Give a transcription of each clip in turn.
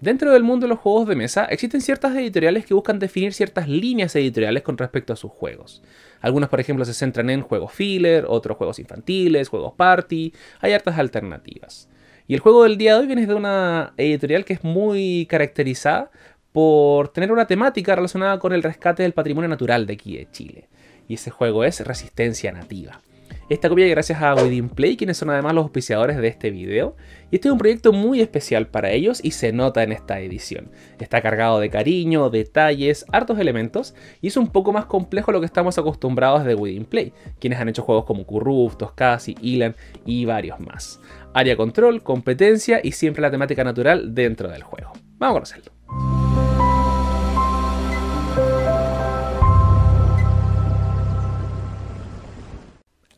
Dentro del mundo de los juegos de mesa existen ciertas editoriales que buscan definir ciertas líneas editoriales con respecto a sus juegos. Algunos, por ejemplo, se centran en juegos filler, otros juegos infantiles, juegos party, hay hartas alternativas. Y el juego del día de hoy viene de una editorial que es muy caracterizada por tener una temática relacionada con el rescate del patrimonio natural de aquí de Chile. Y ese juego es Resistencia Nativa. Esta copia gracias a Within Play, quienes son además los auspiciadores de este video. Y este es un proyecto muy especial para ellos y se nota en esta edición. Está cargado de cariño, detalles, hartos elementos y es un poco más complejo lo que estamos acostumbrados de Within Play, quienes han hecho juegos como Kuruf, Toscasi, Ilan y varios más. Área control, competencia y siempre la temática natural dentro del juego. Vamos a conocerlo.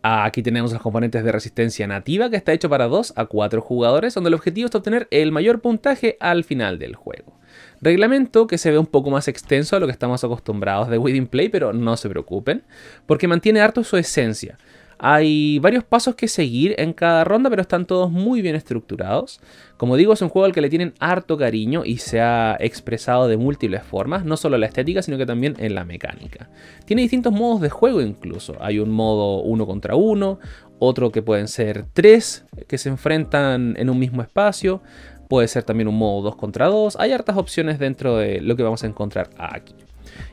Aquí tenemos los componentes de resistencia nativa que está hecho para 2 a 4 jugadores, donde el objetivo es obtener el mayor puntaje al final del juego. Reglamento que se ve un poco más extenso a lo que estamos acostumbrados de Within Play, pero no se preocupen, porque mantiene harto su esencia. Hay varios pasos que seguir en cada ronda, pero están todos muy bien estructurados. Como digo, es un juego al que le tienen harto cariño y se ha expresado de múltiples formas, no solo en la estética, sino que también en la mecánica. Tiene distintos modos de juego incluso. Hay un modo uno contra uno, otro que pueden ser tres que se enfrentan en un mismo espacio. Puede ser también un modo 2 contra 2. Hay hartas opciones dentro de lo que vamos a encontrar aquí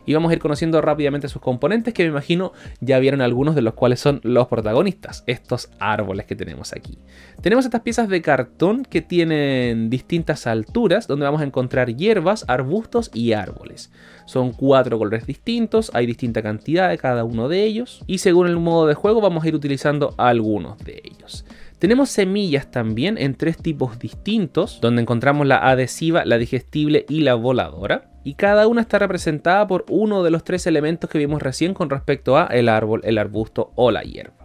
y vamos a ir conociendo rápidamente sus componentes que me imagino ya vieron algunos de los cuales son los protagonistas, estos árboles que tenemos aquí. Tenemos estas piezas de cartón que tienen distintas alturas donde vamos a encontrar hierbas, arbustos y árboles. Son cuatro colores distintos, hay distinta cantidad de cada uno de ellos y según el modo de juego vamos a ir utilizando algunos de ellos. Tenemos semillas también en tres tipos distintos, donde encontramos la adhesiva, la digestible y la voladora y cada una está representada por uno de los tres elementos que vimos recién con respecto a el árbol, el arbusto o la hierba.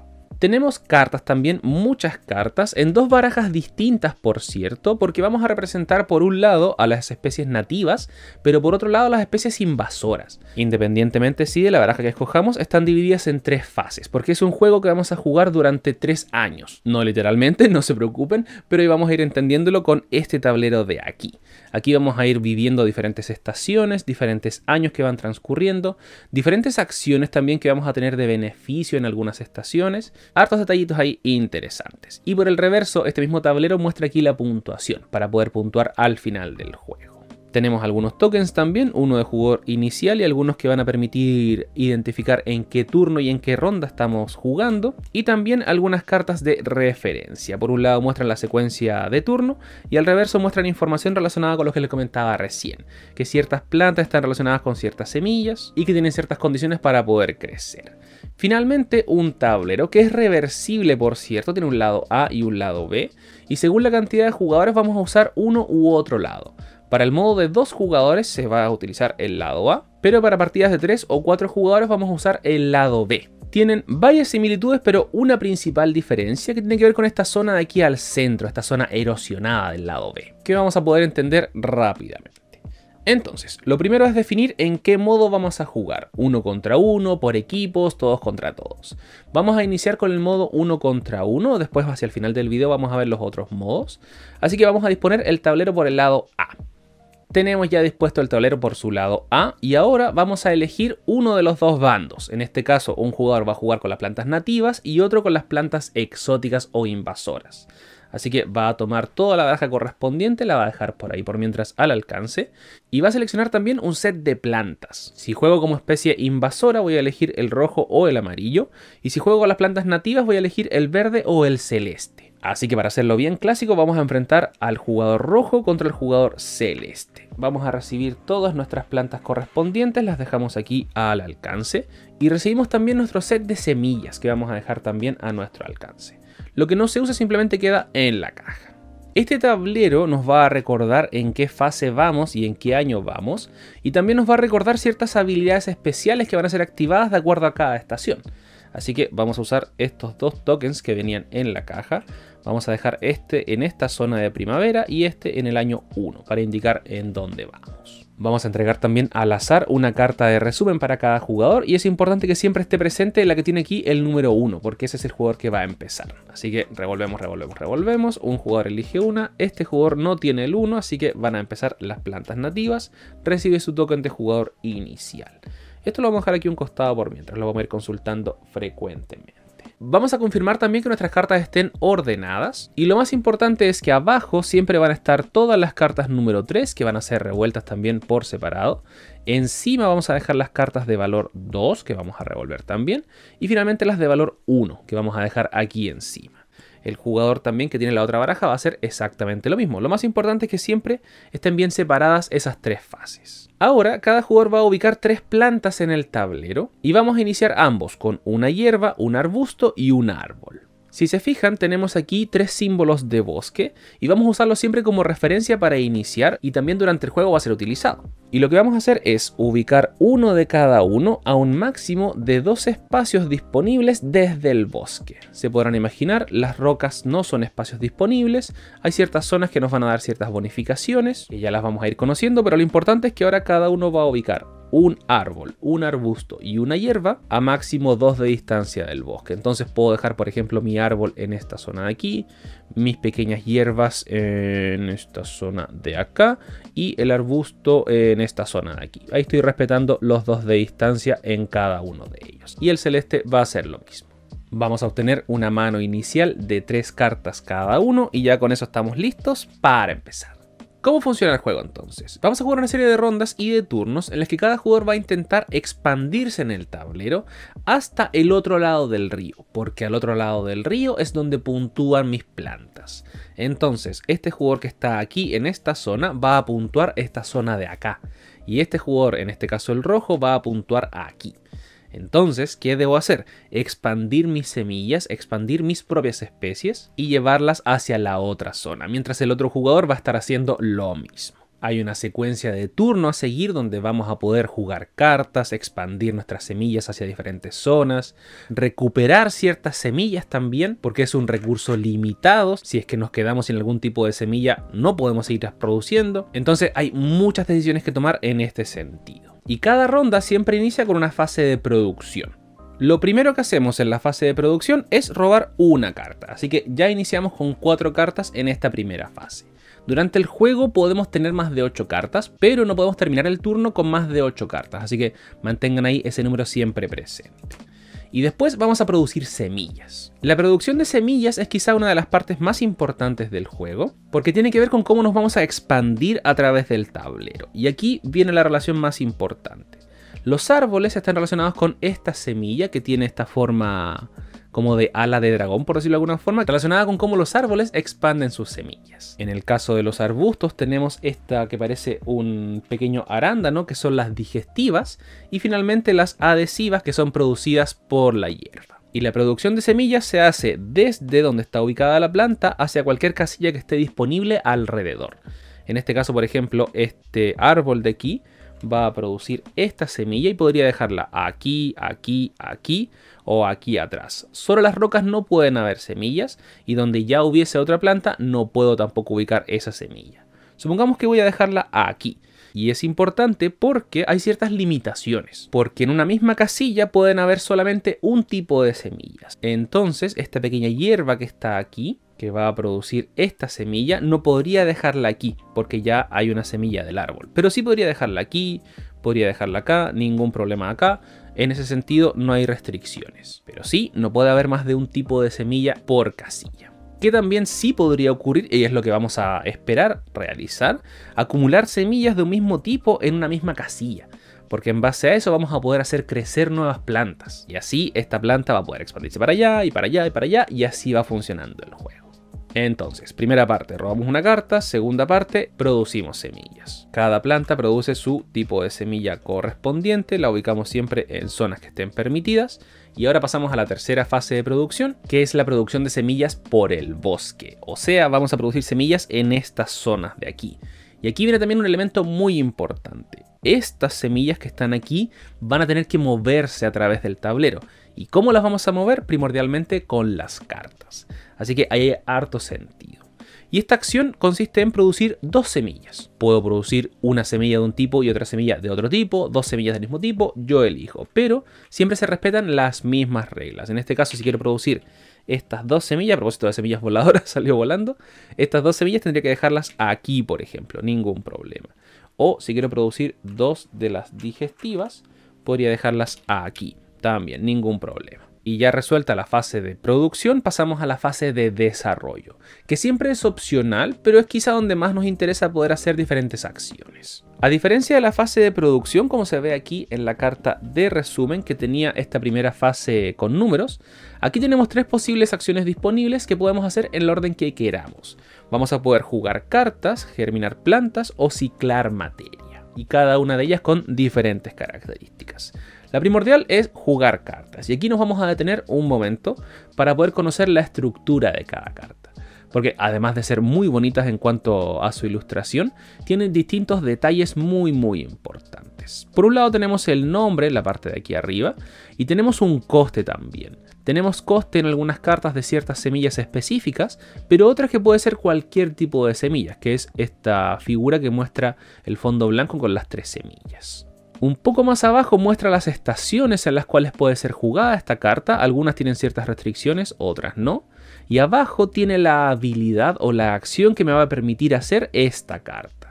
Tenemos cartas también, muchas cartas, en dos barajas distintas por cierto, porque vamos a representar por un lado a las especies nativas, pero por otro lado a las especies invasoras. Independientemente si de la baraja que escojamos, están divididas en tres fases, porque es un juego que vamos a jugar durante tres años. No literalmente, no se preocupen, pero vamos a ir entendiéndolo con este tablero de aquí. Aquí vamos a ir viviendo diferentes estaciones, diferentes años que van transcurriendo, diferentes acciones también que vamos a tener de beneficio en algunas estaciones, Hartos detallitos ahí interesantes. Y por el reverso, este mismo tablero muestra aquí la puntuación para poder puntuar al final del juego. Tenemos algunos tokens también, uno de jugador inicial y algunos que van a permitir identificar en qué turno y en qué ronda estamos jugando. Y también algunas cartas de referencia. Por un lado muestran la secuencia de turno y al reverso muestran información relacionada con lo que les comentaba recién. Que ciertas plantas están relacionadas con ciertas semillas y que tienen ciertas condiciones para poder crecer. Finalmente, un tablero que es reversible, por cierto, tiene un lado A y un lado B, y según la cantidad de jugadores vamos a usar uno u otro lado. Para el modo de dos jugadores se va a utilizar el lado A, pero para partidas de tres o cuatro jugadores vamos a usar el lado B tienen varias similitudes, pero una principal diferencia que tiene que ver con esta zona de aquí al centro, esta zona erosionada del lado B, que vamos a poder entender rápidamente. Entonces, lo primero es definir en qué modo vamos a jugar, uno contra uno, por equipos, todos contra todos. Vamos a iniciar con el modo uno contra uno, después hacia el final del video vamos a ver los otros modos. Así que vamos a disponer el tablero por el lado A. Tenemos ya dispuesto el tablero por su lado A y ahora vamos a elegir uno de los dos bandos. En este caso, un jugador va a jugar con las plantas nativas y otro con las plantas exóticas o invasoras. Así que va a tomar toda la baraja correspondiente, la va a dejar por ahí por mientras al alcance. Y va a seleccionar también un set de plantas. Si juego como especie invasora voy a elegir el rojo o el amarillo. Y si juego con las plantas nativas voy a elegir el verde o el celeste. Así que para hacerlo bien clásico vamos a enfrentar al jugador rojo contra el jugador celeste. Vamos a recibir todas nuestras plantas correspondientes, las dejamos aquí al alcance. Y recibimos también nuestro set de semillas que vamos a dejar también a nuestro alcance. Lo que no se usa simplemente queda en la caja. Este tablero nos va a recordar en qué fase vamos y en qué año vamos, y también nos va a recordar ciertas habilidades especiales que van a ser activadas de acuerdo a cada estación. Así que vamos a usar estos dos tokens que venían en la caja. Vamos a dejar este en esta zona de primavera y este en el año 1 para indicar en dónde vamos. Vamos a entregar también al azar una carta de resumen para cada jugador y es importante que siempre esté presente la que tiene aquí el número 1, porque ese es el jugador que va a empezar. Así que revolvemos, revolvemos, revolvemos, un jugador elige una, este jugador no tiene el 1, así que van a empezar las plantas nativas, recibe su token de jugador inicial. Esto lo vamos a dejar aquí un costado por mientras, lo vamos a ir consultando frecuentemente. Vamos a confirmar también que nuestras cartas estén ordenadas. Y lo más importante es que abajo siempre van a estar todas las cartas número 3, que van a ser revueltas también por separado. Encima vamos a dejar las cartas de valor 2, que vamos a revolver también. Y finalmente las de valor 1, que vamos a dejar aquí encima el jugador también que tiene la otra baraja va a hacer exactamente lo mismo. Lo más importante es que siempre estén bien separadas esas tres fases. Ahora, cada jugador va a ubicar tres plantas en el tablero y vamos a iniciar ambos con una hierba, un arbusto y un árbol. Si se fijan, tenemos aquí tres símbolos de bosque y vamos a usarlo siempre como referencia para iniciar y también durante el juego va a ser utilizado. Y lo que vamos a hacer es ubicar uno de cada uno a un máximo de dos espacios disponibles desde el bosque. Se podrán imaginar, las rocas no son espacios disponibles, hay ciertas zonas que nos van a dar ciertas bonificaciones, que ya las vamos a ir conociendo, pero lo importante es que ahora cada uno va a ubicar un árbol, un arbusto y una hierba a máximo 2 de distancia del bosque. Entonces puedo dejar, por ejemplo, mi árbol en esta zona de aquí, mis pequeñas hierbas en esta zona de acá y el arbusto en esta zona de aquí. Ahí estoy respetando los dos de distancia en cada uno de ellos. Y el celeste va a hacer lo mismo vamos a obtener una mano inicial de tres cartas cada uno y ya con eso estamos listos para empezar. ¿Cómo funciona el juego entonces? Vamos a jugar una serie de rondas y de turnos en las que cada jugador va a intentar expandirse en el tablero hasta el otro lado del río, porque al otro lado del río es donde puntúan mis plantas. Entonces, este jugador que está aquí en esta zona va a puntuar esta zona de acá, y este jugador, en este caso el rojo, va a puntuar aquí. Entonces, ¿qué debo hacer? Expandir mis semillas, expandir mis propias especies y llevarlas hacia la otra zona, mientras el otro jugador va a estar haciendo lo mismo. Hay una secuencia de turno a seguir donde vamos a poder jugar cartas, expandir nuestras semillas hacia diferentes zonas, recuperar ciertas semillas también, porque es un recurso limitado. Si es que nos quedamos sin algún tipo de semilla, no podemos seguir produciendo. Entonces hay muchas decisiones que tomar en este sentido y cada ronda siempre inicia con una fase de producción. Lo primero que hacemos en la fase de producción es robar una carta, así que ya iniciamos con cuatro cartas en esta primera fase. Durante el juego podemos tener más de 8 cartas, pero no podemos terminar el turno con más de 8 cartas, así que mantengan ahí ese número siempre presente y después vamos a producir semillas. La producción de semillas es quizá una de las partes más importantes del juego, porque tiene que ver con cómo nos vamos a expandir a través del tablero. Y aquí viene la relación más importante. Los árboles están relacionados con esta semilla que tiene esta forma como de ala de dragón, por decirlo de alguna forma, relacionada con cómo los árboles expanden sus semillas. En el caso de los arbustos tenemos esta que parece un pequeño arándano, que son las digestivas, y finalmente las adhesivas, que son producidas por la hierba. Y la producción de semillas se hace desde donde está ubicada la planta hacia cualquier casilla que esté disponible alrededor. En este caso, por ejemplo, este árbol de aquí va a producir esta semilla y podría dejarla aquí, aquí, aquí, o aquí atrás. solo las rocas no pueden haber semillas y donde ya hubiese otra planta no puedo tampoco ubicar esa semilla. Supongamos que voy a dejarla aquí. Y es importante porque hay ciertas limitaciones, porque en una misma casilla pueden haber solamente un tipo de semillas. Entonces, esta pequeña hierba que está aquí, que va a producir esta semilla, no podría dejarla aquí, porque ya hay una semilla del árbol. Pero sí podría dejarla aquí, podría dejarla acá, ningún problema acá, en ese sentido no hay restricciones, pero sí no puede haber más de un tipo de semilla por casilla que también sí podría ocurrir, y es lo que vamos a esperar realizar, acumular semillas de un mismo tipo en una misma casilla, porque en base a eso vamos a poder hacer crecer nuevas plantas, y así esta planta va a poder expandirse para allá y para allá y para allá, y así va funcionando el juego. Entonces, primera parte, robamos una carta. Segunda parte, producimos semillas. Cada planta produce su tipo de semilla correspondiente. La ubicamos siempre en zonas que estén permitidas. Y ahora pasamos a la tercera fase de producción, que es la producción de semillas por el bosque. O sea, vamos a producir semillas en estas zonas de aquí. Y aquí viene también un elemento muy importante estas semillas que están aquí van a tener que moverse a través del tablero. ¿Y cómo las vamos a mover? Primordialmente con las cartas. Así que hay harto sentido. Y esta acción consiste en producir dos semillas. Puedo producir una semilla de un tipo y otra semilla de otro tipo, dos semillas del mismo tipo, yo elijo. Pero siempre se respetan las mismas reglas. En este caso, si quiero producir estas dos semillas, a propósito de semillas voladoras, salió volando, estas dos semillas tendría que dejarlas aquí, por ejemplo, ningún problema. O si quiero producir dos de las digestivas, podría dejarlas aquí también, ningún problema. Y ya resuelta la fase de producción, pasamos a la fase de desarrollo, que siempre es opcional, pero es quizá donde más nos interesa poder hacer diferentes acciones. A diferencia de la fase de producción, como se ve aquí en la carta de resumen que tenía esta primera fase con números, aquí tenemos tres posibles acciones disponibles que podemos hacer en el orden que queramos. Vamos a poder jugar cartas, germinar plantas o ciclar materia, y cada una de ellas con diferentes características. La primordial es jugar cartas, y aquí nos vamos a detener un momento para poder conocer la estructura de cada carta porque además de ser muy bonitas en cuanto a su ilustración, tienen distintos detalles muy muy importantes. Por un lado tenemos el nombre, la parte de aquí arriba, y tenemos un coste también. Tenemos coste en algunas cartas de ciertas semillas específicas, pero otras que puede ser cualquier tipo de semillas, que es esta figura que muestra el fondo blanco con las tres semillas. Un poco más abajo muestra las estaciones en las cuales puede ser jugada esta carta, algunas tienen ciertas restricciones, otras no. Y abajo tiene la habilidad o la acción que me va a permitir hacer esta carta.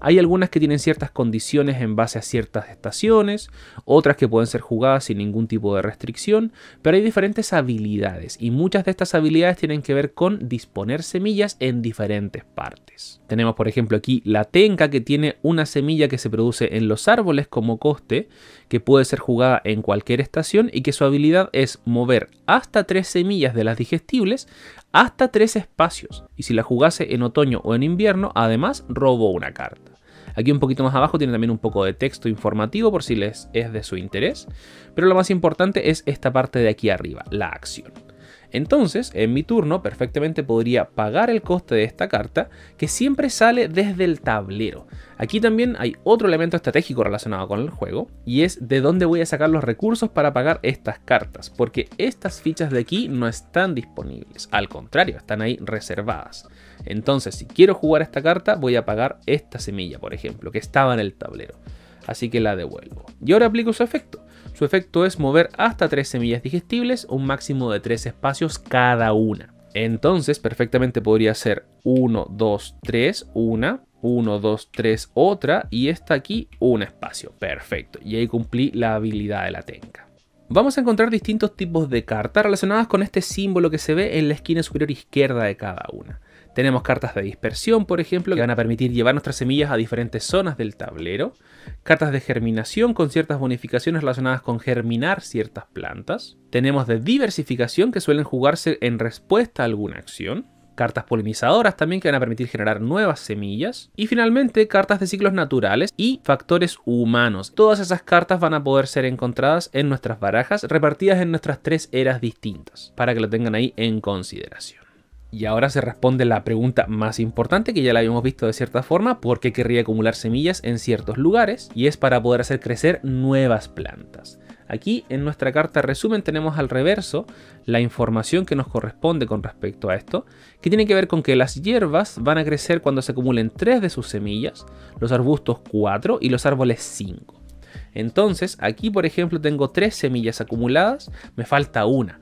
Hay algunas que tienen ciertas condiciones en base a ciertas estaciones, otras que pueden ser jugadas sin ningún tipo de restricción, pero hay diferentes habilidades y muchas de estas habilidades tienen que ver con disponer semillas en diferentes partes. Tenemos por ejemplo aquí la tenca que tiene una semilla que se produce en los árboles como coste, que puede ser jugada en cualquier estación y que su habilidad es mover hasta tres semillas de las digestibles hasta tres espacios, y si la jugase en otoño o en invierno, además robó una carta. Aquí un poquito más abajo tiene también un poco de texto informativo por si les es de su interés, pero lo más importante es esta parte de aquí arriba, la acción. Entonces, en mi turno perfectamente podría pagar el coste de esta carta, que siempre sale desde el tablero. Aquí también hay otro elemento estratégico relacionado con el juego, y es de dónde voy a sacar los recursos para pagar estas cartas, porque estas fichas de aquí no están disponibles, al contrario, están ahí reservadas. Entonces, si quiero jugar esta carta, voy a pagar esta semilla, por ejemplo, que estaba en el tablero. Así que la devuelvo. Y ahora aplico su efecto. Su efecto es mover hasta tres semillas digestibles, un máximo de tres espacios cada una. Entonces, perfectamente podría ser 1, 2, 3, una, 1, 2, 3, otra y esta aquí un espacio. Perfecto. Y ahí cumplí la habilidad de la tenca. Vamos a encontrar distintos tipos de cartas relacionadas con este símbolo que se ve en la esquina superior izquierda de cada una. Tenemos cartas de dispersión, por ejemplo, que van a permitir llevar nuestras semillas a diferentes zonas del tablero. Cartas de germinación con ciertas bonificaciones relacionadas con germinar ciertas plantas. Tenemos de diversificación que suelen jugarse en respuesta a alguna acción cartas polinizadoras también que van a permitir generar nuevas semillas y finalmente cartas de ciclos naturales y factores humanos. Todas esas cartas van a poder ser encontradas en nuestras barajas repartidas en nuestras tres eras distintas para que lo tengan ahí en consideración. Y ahora se responde la pregunta más importante que ya la habíamos visto de cierta forma, ¿por qué querría acumular semillas en ciertos lugares? Y es para poder hacer crecer nuevas plantas. Aquí en nuestra carta resumen tenemos al reverso la información que nos corresponde con respecto a esto, que tiene que ver con que las hierbas van a crecer cuando se acumulen tres de sus semillas, los arbustos 4 y los árboles 5. Entonces, aquí por ejemplo tengo 3 semillas acumuladas, me falta una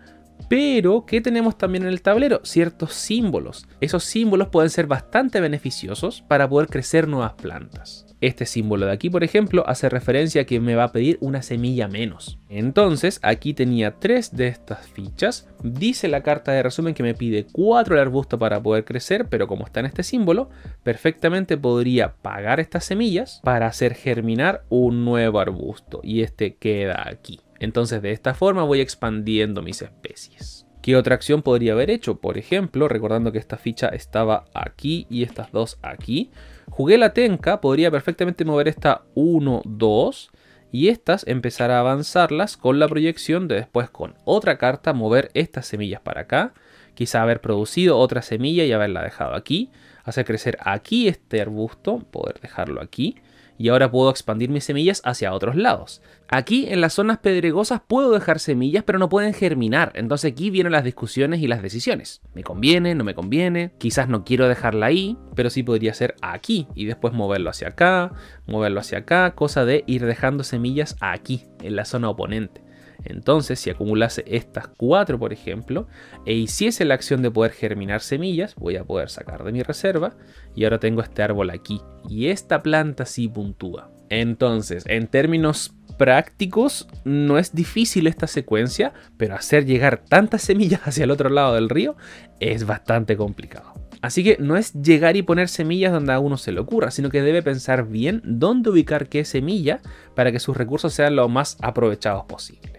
pero, ¿qué tenemos también en el tablero? Ciertos símbolos. Esos símbolos pueden ser bastante beneficiosos para poder crecer nuevas plantas. Este símbolo de aquí, por ejemplo, hace referencia a que me va a pedir una semilla menos. Entonces, aquí tenía tres de estas fichas. Dice la carta de resumen que me pide cuatro el arbusto para poder crecer, pero como está en este símbolo, perfectamente podría pagar estas semillas para hacer germinar un nuevo arbusto. Y este queda aquí. Entonces de esta forma voy expandiendo mis especies. ¿Qué otra acción podría haber hecho? Por ejemplo, recordando que esta ficha estaba aquí y estas dos aquí. Jugué la tenca, podría perfectamente mover esta 1, 2 y estas empezar a avanzarlas con la proyección de después con otra carta mover estas semillas para acá. Quizá haber producido otra semilla y haberla dejado aquí. Hacer crecer aquí este arbusto, poder dejarlo aquí y ahora puedo expandir mis semillas hacia otros lados. Aquí en las zonas pedregosas puedo dejar semillas, pero no pueden germinar, entonces aquí vienen las discusiones y las decisiones. ¿Me conviene? ¿No me conviene? Quizás no quiero dejarla ahí, pero sí podría ser aquí y después moverlo hacia acá, moverlo hacia acá, cosa de ir dejando semillas aquí, en la zona oponente. Entonces, si acumulase estas cuatro, por ejemplo, e hiciese la acción de poder germinar semillas, voy a poder sacar de mi reserva y ahora tengo este árbol aquí. Y esta planta sí puntúa. Entonces, en términos prácticos, no es difícil esta secuencia, pero hacer llegar tantas semillas hacia el otro lado del río es bastante complicado. Así que no es llegar y poner semillas donde a uno se le ocurra, sino que debe pensar bien dónde ubicar qué semilla para que sus recursos sean lo más aprovechados posible.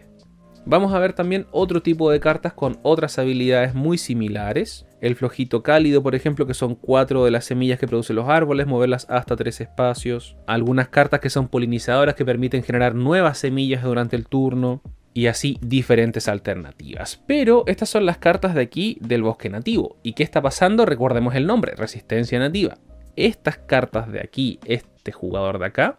Vamos a ver también otro tipo de cartas con otras habilidades muy similares. El flojito cálido, por ejemplo, que son cuatro de las semillas que producen los árboles, moverlas hasta tres espacios. Algunas cartas que son polinizadoras que permiten generar nuevas semillas durante el turno. Y así diferentes alternativas. Pero estas son las cartas de aquí del bosque nativo. ¿Y qué está pasando? Recordemos el nombre, resistencia nativa. Estas cartas de aquí, este jugador de acá,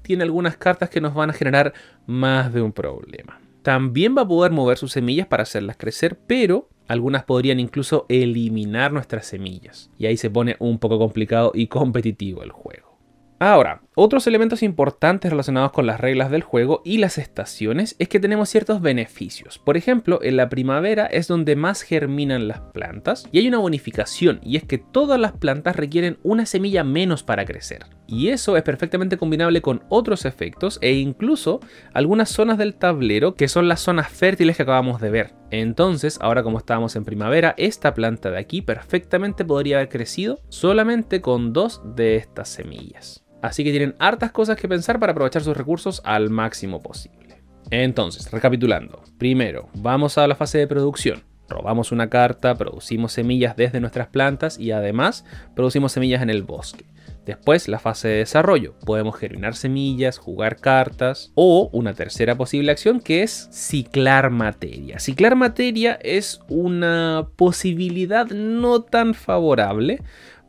tiene algunas cartas que nos van a generar más de un problema también va a poder mover sus semillas para hacerlas crecer, pero algunas podrían incluso eliminar nuestras semillas. Y ahí se pone un poco complicado y competitivo el juego. Ahora, otros elementos importantes relacionados con las reglas del juego y las estaciones es que tenemos ciertos beneficios. Por ejemplo, en la primavera es donde más germinan las plantas y hay una bonificación y es que todas las plantas requieren una semilla menos para crecer. Y eso es perfectamente combinable con otros efectos e incluso algunas zonas del tablero que son las zonas fértiles que acabamos de ver. Entonces, ahora como estábamos en primavera, esta planta de aquí perfectamente podría haber crecido solamente con dos de estas semillas. Así que tienen hartas cosas que pensar para aprovechar sus recursos al máximo posible. Entonces, recapitulando. Primero, vamos a la fase de producción. Robamos una carta, producimos semillas desde nuestras plantas y además producimos semillas en el bosque. Después la fase de desarrollo. Podemos germinar semillas, jugar cartas o una tercera posible acción que es ciclar materia. Ciclar materia es una posibilidad no tan favorable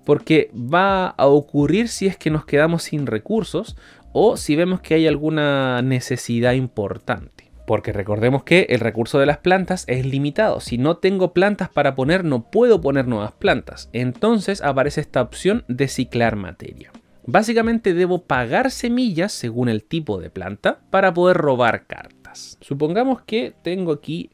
porque va a ocurrir si es que nos quedamos sin recursos o si vemos que hay alguna necesidad importante. Porque recordemos que el recurso de las plantas es limitado. Si no tengo plantas para poner, no puedo poner nuevas plantas. Entonces aparece esta opción de ciclar materia. Básicamente debo pagar semillas según el tipo de planta para poder robar cartas. Supongamos que tengo aquí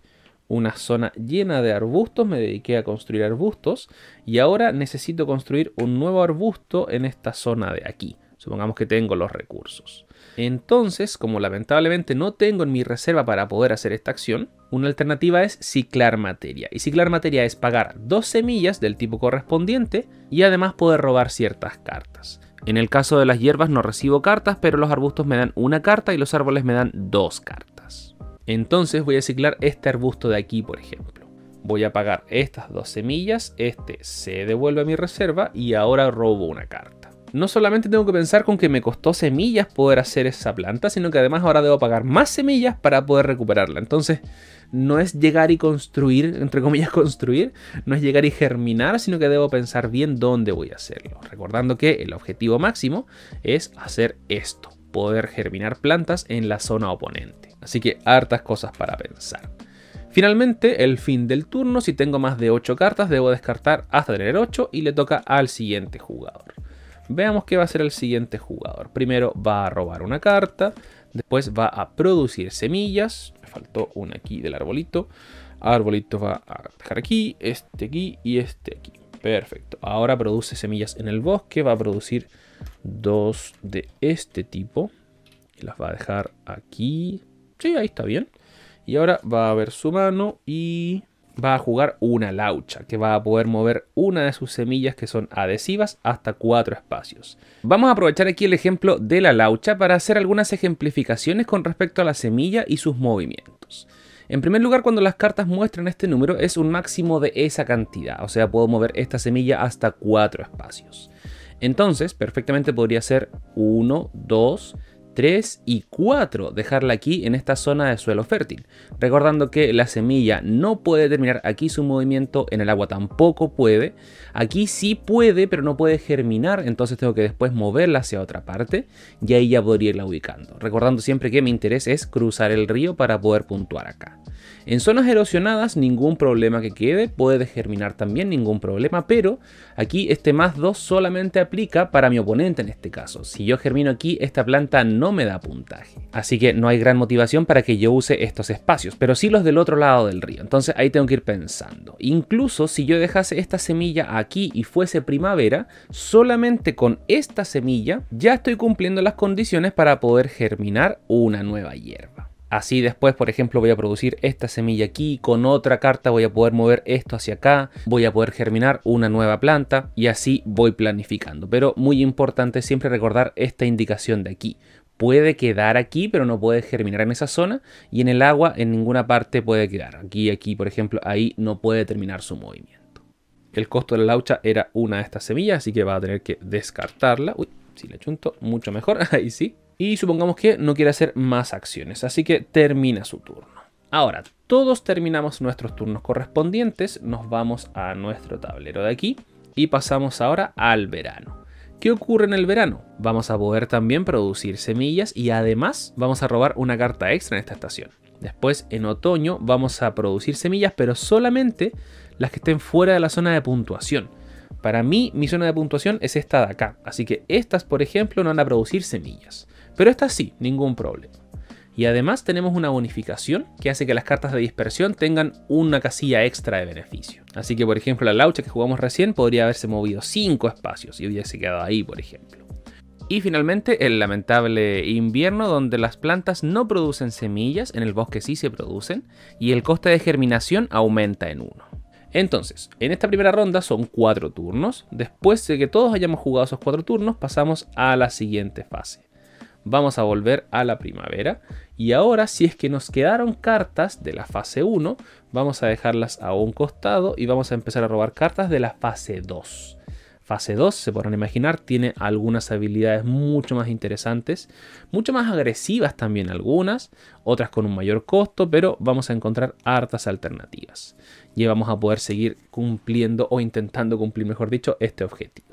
una zona llena de arbustos, me dediqué a construir arbustos y ahora necesito construir un nuevo arbusto en esta zona de aquí. Supongamos que tengo los recursos. Entonces, como lamentablemente no tengo en mi reserva para poder hacer esta acción, una alternativa es ciclar materia. Y ciclar materia es pagar dos semillas del tipo correspondiente y además poder robar ciertas cartas. En el caso de las hierbas no recibo cartas, pero los arbustos me dan una carta y los árboles me dan dos cartas. Entonces voy a ciclar este arbusto de aquí, por ejemplo. Voy a pagar estas dos semillas, este se devuelve a mi reserva y ahora robo una carta. No solamente tengo que pensar con que me costó semillas poder hacer esa planta, sino que además ahora debo pagar más semillas para poder recuperarla. Entonces, no es llegar y construir, entre comillas construir, no es llegar y germinar, sino que debo pensar bien dónde voy a hacerlo. Recordando que el objetivo máximo es hacer esto poder germinar plantas en la zona oponente. Así que hartas cosas para pensar. Finalmente, el fin del turno, si tengo más de 8 cartas, debo descartar hasta tener 8 y le toca al siguiente jugador. Veamos qué va a hacer el siguiente jugador. Primero va a robar una carta, después va a producir semillas, me faltó una aquí del arbolito, arbolito va a dejar aquí, este aquí y este aquí. Perfecto, ahora produce semillas en el bosque, va a producir dos de este tipo. Y las va a dejar aquí. Sí, ahí está bien. Y ahora va a ver su mano y va a jugar una laucha, que va a poder mover una de sus semillas que son adhesivas hasta cuatro espacios. Vamos a aprovechar aquí el ejemplo de la laucha para hacer algunas ejemplificaciones con respecto a la semilla y sus movimientos. En primer lugar, cuando las cartas muestran este número, es un máximo de esa cantidad, o sea, puedo mover esta semilla hasta cuatro espacios. Entonces, perfectamente podría ser 1, 2, 3 y 4, dejarla aquí en esta zona de suelo fértil. Recordando que la semilla no puede terminar aquí su movimiento, en el agua tampoco puede. Aquí sí puede, pero no puede germinar, entonces tengo que después moverla hacia otra parte y ahí ya podría irla ubicando. Recordando siempre que mi interés es cruzar el río para poder puntuar acá. En zonas erosionadas ningún problema que quede, puede germinar también ningún problema, pero aquí este más 2 solamente aplica para mi oponente en este caso. Si yo germino aquí, esta planta no me da puntaje. Así que no hay gran motivación para que yo use estos espacios, pero sí los del otro lado del río. Entonces ahí tengo que ir pensando. Incluso si yo dejase esta semilla aquí y fuese primavera, solamente con esta semilla ya estoy cumpliendo las condiciones para poder germinar una nueva hierba. Así después, por ejemplo, voy a producir esta semilla aquí, con otra carta voy a poder mover esto hacia acá, voy a poder germinar una nueva planta y así voy planificando. Pero muy importante siempre recordar esta indicación de aquí. Puede quedar aquí, pero no puede germinar en esa zona y en el agua en ninguna parte puede quedar. Aquí, aquí, por ejemplo, ahí no puede terminar su movimiento. El costo de la laucha era una de estas semillas, así que va a tener que descartarla. Uy, si le chunto, mucho mejor, ahí sí y supongamos que no quiere hacer más acciones, así que termina su turno. Ahora, todos terminamos nuestros turnos correspondientes, nos vamos a nuestro tablero de aquí y pasamos ahora al verano. ¿Qué ocurre en el verano? Vamos a poder también producir semillas y además vamos a robar una carta extra en esta estación. Después, en otoño, vamos a producir semillas, pero solamente las que estén fuera de la zona de puntuación. Para mí, mi zona de puntuación es esta de acá, así que estas, por ejemplo, no van a producir semillas. Pero esta sí, ningún problema. Y además tenemos una bonificación que hace que las cartas de dispersión tengan una casilla extra de beneficio. Así que por ejemplo la laucha que jugamos recién podría haberse movido 5 espacios y hubiese quedado ahí por ejemplo. Y finalmente el lamentable invierno donde las plantas no producen semillas, en el bosque sí se producen, y el coste de germinación aumenta en 1. Entonces, en esta primera ronda son 4 turnos, después de que todos hayamos jugado esos 4 turnos pasamos a la siguiente fase vamos a volver a la primavera. Y ahora, si es que nos quedaron cartas de la fase 1, vamos a dejarlas a un costado y vamos a empezar a robar cartas de la fase 2. Fase 2, se podrán imaginar, tiene algunas habilidades mucho más interesantes, mucho más agresivas también algunas, otras con un mayor costo, pero vamos a encontrar hartas alternativas. Y vamos a poder seguir cumpliendo o intentando cumplir, mejor dicho, este objetivo.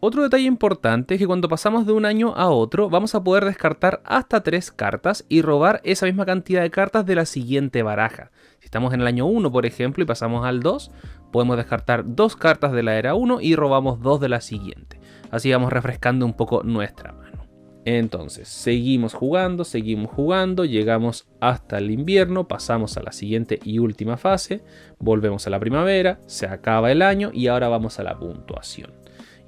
Otro detalle importante es que cuando pasamos de un año a otro vamos a poder descartar hasta 3 cartas y robar esa misma cantidad de cartas de la siguiente baraja. Si estamos en el año 1 por ejemplo y pasamos al 2, podemos descartar 2 cartas de la era 1 y robamos 2 de la siguiente. Así vamos refrescando un poco nuestra mano. Entonces, seguimos jugando, seguimos jugando, llegamos hasta el invierno, pasamos a la siguiente y última fase, volvemos a la primavera, se acaba el año y ahora vamos a la puntuación.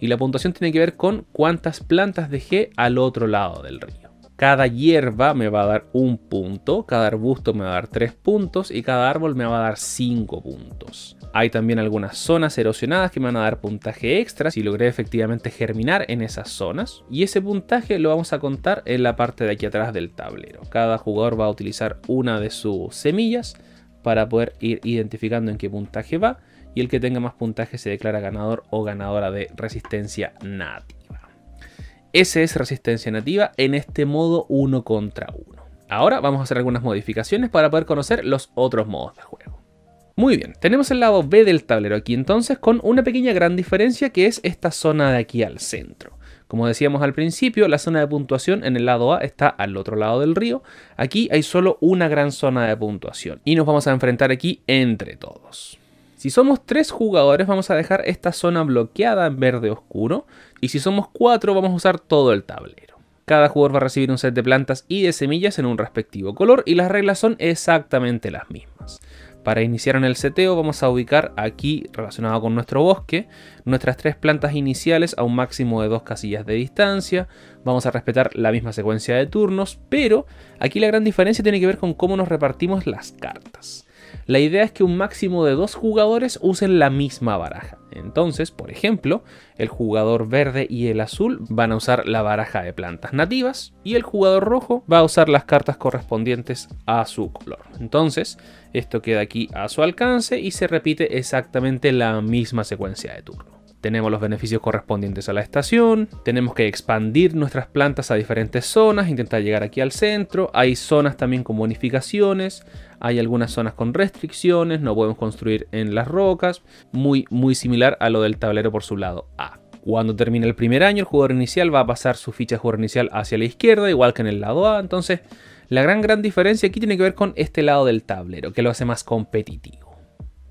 Y la puntuación tiene que ver con cuántas plantas dejé al otro lado del río. Cada hierba me va a dar un punto, cada arbusto me va a dar tres puntos y cada árbol me va a dar cinco puntos. Hay también algunas zonas erosionadas que me van a dar puntaje extra si logré efectivamente germinar en esas zonas. Y ese puntaje lo vamos a contar en la parte de aquí atrás del tablero. Cada jugador va a utilizar una de sus semillas para poder ir identificando en qué puntaje va y el que tenga más puntaje se declara ganador o ganadora de resistencia nativa. Ese es resistencia nativa en este modo uno contra uno. Ahora vamos a hacer algunas modificaciones para poder conocer los otros modos de juego. Muy bien, tenemos el lado B del tablero aquí entonces con una pequeña gran diferencia que es esta zona de aquí al centro. Como decíamos al principio, la zona de puntuación en el lado A está al otro lado del río. Aquí hay solo una gran zona de puntuación y nos vamos a enfrentar aquí entre todos. Si somos tres jugadores vamos a dejar esta zona bloqueada en verde oscuro y si somos cuatro vamos a usar todo el tablero. Cada jugador va a recibir un set de plantas y de semillas en un respectivo color y las reglas son exactamente las mismas. Para iniciar en el seteo vamos a ubicar aquí, relacionado con nuestro bosque, nuestras tres plantas iniciales a un máximo de dos casillas de distancia. Vamos a respetar la misma secuencia de turnos, pero aquí la gran diferencia tiene que ver con cómo nos repartimos las cartas la idea es que un máximo de dos jugadores usen la misma baraja. Entonces, por ejemplo, el jugador verde y el azul van a usar la baraja de plantas nativas y el jugador rojo va a usar las cartas correspondientes a su color. Entonces, esto queda aquí a su alcance y se repite exactamente la misma secuencia de turno tenemos los beneficios correspondientes a la estación, tenemos que expandir nuestras plantas a diferentes zonas, intentar llegar aquí al centro, hay zonas también con bonificaciones, hay algunas zonas con restricciones, no podemos construir en las rocas, muy muy similar a lo del tablero por su lado A. Cuando termine el primer año, el jugador inicial va a pasar su ficha de jugador inicial hacia la izquierda, igual que en el lado A, entonces la gran gran diferencia aquí tiene que ver con este lado del tablero, que lo hace más competitivo.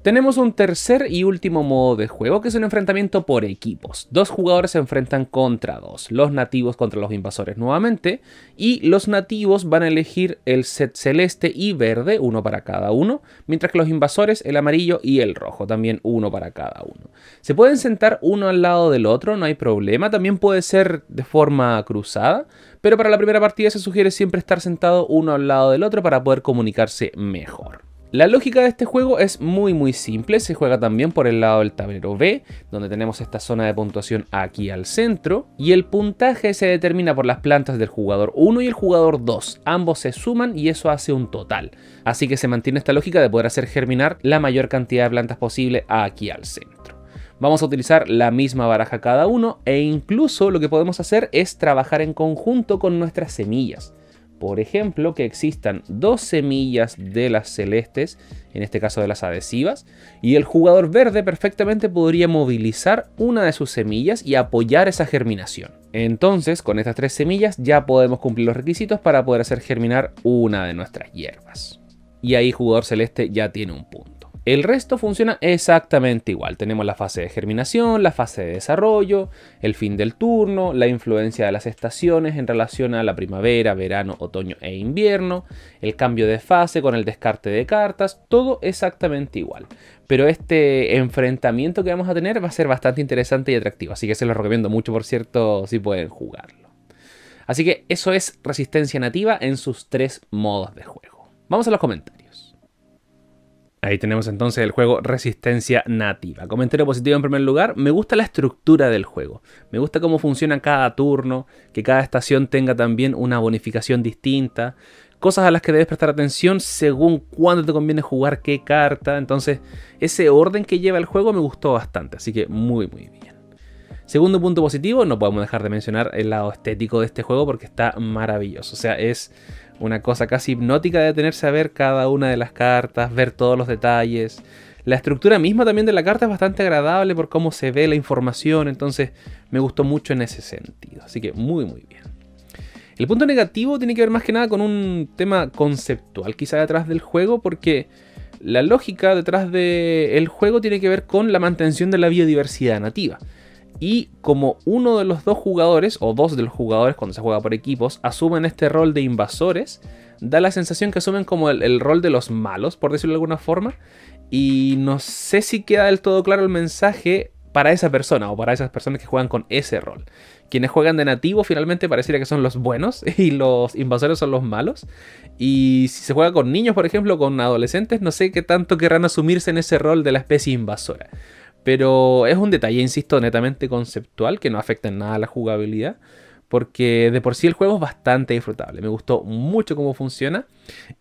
Tenemos un tercer y último modo de juego que es un enfrentamiento por equipos. Dos jugadores se enfrentan contra dos, los nativos contra los invasores nuevamente, y los nativos van a elegir el set celeste y verde, uno para cada uno, mientras que los invasores el amarillo y el rojo, también uno para cada uno. Se pueden sentar uno al lado del otro, no hay problema, también puede ser de forma cruzada, pero para la primera partida se sugiere siempre estar sentado uno al lado del otro para poder comunicarse mejor. La lógica de este juego es muy muy simple, se juega también por el lado del tablero B, donde tenemos esta zona de puntuación aquí al centro, y el puntaje se determina por las plantas del jugador 1 y el jugador 2, ambos se suman y eso hace un total. Así que se mantiene esta lógica de poder hacer germinar la mayor cantidad de plantas posible aquí al centro. Vamos a utilizar la misma baraja cada uno e incluso lo que podemos hacer es trabajar en conjunto con nuestras semillas por ejemplo, que existan dos semillas de las celestes, en este caso de las adhesivas, y el jugador verde perfectamente podría movilizar una de sus semillas y apoyar esa germinación. Entonces, con estas tres semillas ya podemos cumplir los requisitos para poder hacer germinar una de nuestras hierbas. Y ahí jugador celeste ya tiene un punto. El resto funciona exactamente igual. Tenemos la fase de germinación, la fase de desarrollo, el fin del turno, la influencia de las estaciones en relación a la primavera, verano, otoño e invierno, el cambio de fase con el descarte de cartas, todo exactamente igual. Pero este enfrentamiento que vamos a tener va a ser bastante interesante y atractivo, así que se los recomiendo mucho, por cierto, si pueden jugarlo. Así que eso es resistencia nativa en sus tres modos de juego. Vamos a los comentarios. Ahí tenemos entonces el juego Resistencia Nativa. Comentario positivo en primer lugar. Me gusta la estructura del juego. Me gusta cómo funciona cada turno, que cada estación tenga también una bonificación distinta. Cosas a las que debes prestar atención según cuándo te conviene jugar qué carta. Entonces, ese orden que lleva el juego me gustó bastante. Así que muy, muy bien. Segundo punto positivo, no podemos dejar de mencionar el lado estético de este juego porque está maravilloso. O sea, es una cosa casi hipnótica de tenerse a ver cada una de las cartas, ver todos los detalles. La estructura misma también de la carta es bastante agradable por cómo se ve la información, entonces me gustó mucho en ese sentido. Así que muy muy bien. El punto negativo tiene que ver más que nada con un tema conceptual quizá detrás del juego porque la lógica detrás del juego tiene que ver con la mantención de la biodiversidad nativa. Y como uno de los dos jugadores, o dos de los jugadores cuando se juega por equipos, asumen este rol de invasores, da la sensación que asumen como el, rol de los malos, por decirlo de alguna forma. Y no sé si queda del todo claro el mensaje para esa persona o para esas personas que juegan con ese rol. Quienes juegan de nativo finalmente pareciera que son los buenos y los invasores son los malos. Y si se juega con niños, por ejemplo, con adolescentes, no sé qué tanto querrán asumirse en ese rol de la especie invasora. Pero es un detalle, insisto, netamente conceptual que no afecta en nada a la jugabilidad. Porque de por sí el juego es bastante disfrutable. Me gustó mucho cómo funciona.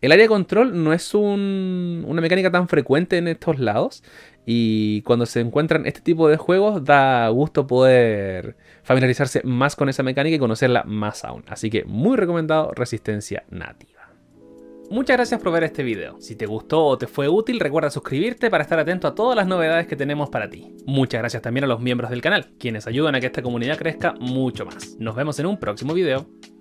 El área de control no es una mecánica tan frecuente en estos lados. Y cuando se encuentran este tipo de juegos, da gusto poder familiarizarse más con esa mecánica y conocerla más aún. Así que muy recomendado Resistencia Nativa. Muchas gracias por ver este video. Si te gustó o te fue útil, recuerda suscribirte para estar atento a todas las novedades que tenemos para ti. Muchas gracias también a los miembros del canal, quienes ayudan a que esta comunidad crezca mucho más. Nos vemos en un próximo video.